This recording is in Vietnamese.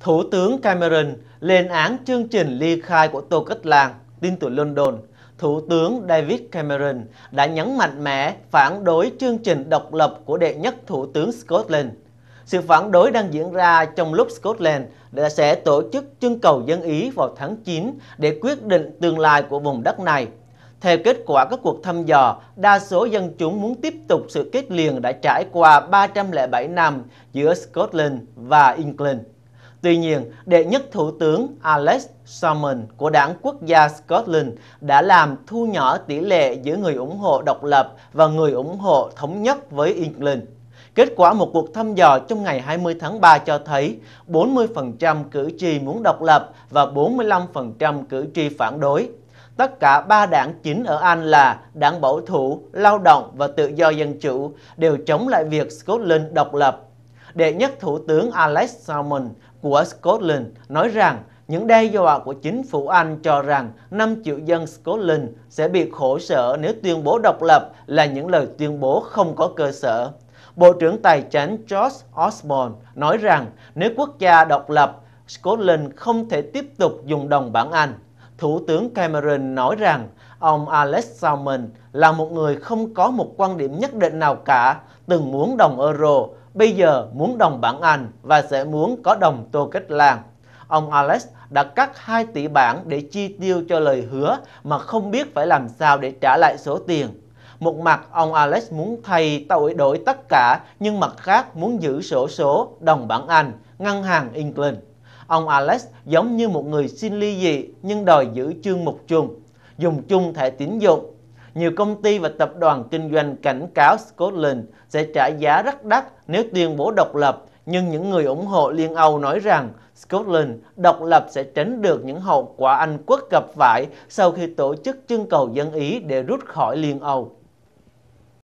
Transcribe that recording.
Thủ tướng Cameron lên án chương trình ly khai của Tô Cất làng tin tưởng London. Thủ tướng David Cameron đã nhấn mạnh mẽ phản đối chương trình độc lập của đệ nhất Thủ tướng Scotland. Sự phản đối đang diễn ra trong lúc Scotland đã sẽ tổ chức trưng cầu dân ý vào tháng 9 để quyết định tương lai của vùng đất này. Theo kết quả các cuộc thăm dò, đa số dân chúng muốn tiếp tục sự kết liền đã trải qua 307 năm giữa Scotland và England. Tuy nhiên, đệ nhất Thủ tướng Alex Salmond của đảng quốc gia Scotland đã làm thu nhỏ tỷ lệ giữa người ủng hộ độc lập và người ủng hộ thống nhất với England. Kết quả một cuộc thăm dò trong ngày 20 tháng 3 cho thấy 40% cử tri muốn độc lập và 45% cử tri phản đối. Tất cả ba đảng chính ở Anh là đảng bảo thủ, lao động và tự do dân chủ đều chống lại việc Scotland độc lập đệ nhất Thủ tướng Alex Salmond của Scotland nói rằng những đe dọa của chính phủ Anh cho rằng 5 triệu dân Scotland sẽ bị khổ sở nếu tuyên bố độc lập là những lời tuyên bố không có cơ sở. Bộ trưởng Tài chính George Osborne nói rằng nếu quốc gia độc lập, Scotland không thể tiếp tục dùng đồng bảng Anh. Thủ tướng Cameron nói rằng ông Alex Salmond là một người không có một quan điểm nhất định nào cả, từng muốn đồng euro, bây giờ muốn đồng bảng Anh và sẽ muốn có đồng tô cách lan. Ông Alex đã cắt 2 tỷ bảng để chi tiêu cho lời hứa mà không biết phải làm sao để trả lại số tiền. Một mặt ông Alex muốn thay tội đổi tất cả nhưng mặt khác muốn giữ sổ số đồng bảng Anh, ngân hàng England. Ông Alex giống như một người xin ly dị nhưng đòi giữ chương mục chung, dùng chung thẻ tín dụng nhiều công ty và tập đoàn kinh doanh cảnh cáo Scotland sẽ trả giá rất đắt nếu tuyên bố độc lập, nhưng những người ủng hộ Liên Âu nói rằng Scotland độc lập sẽ tránh được những hậu quả Anh quốc gặp phải sau khi tổ chức trưng cầu dân ý để rút khỏi Liên Âu.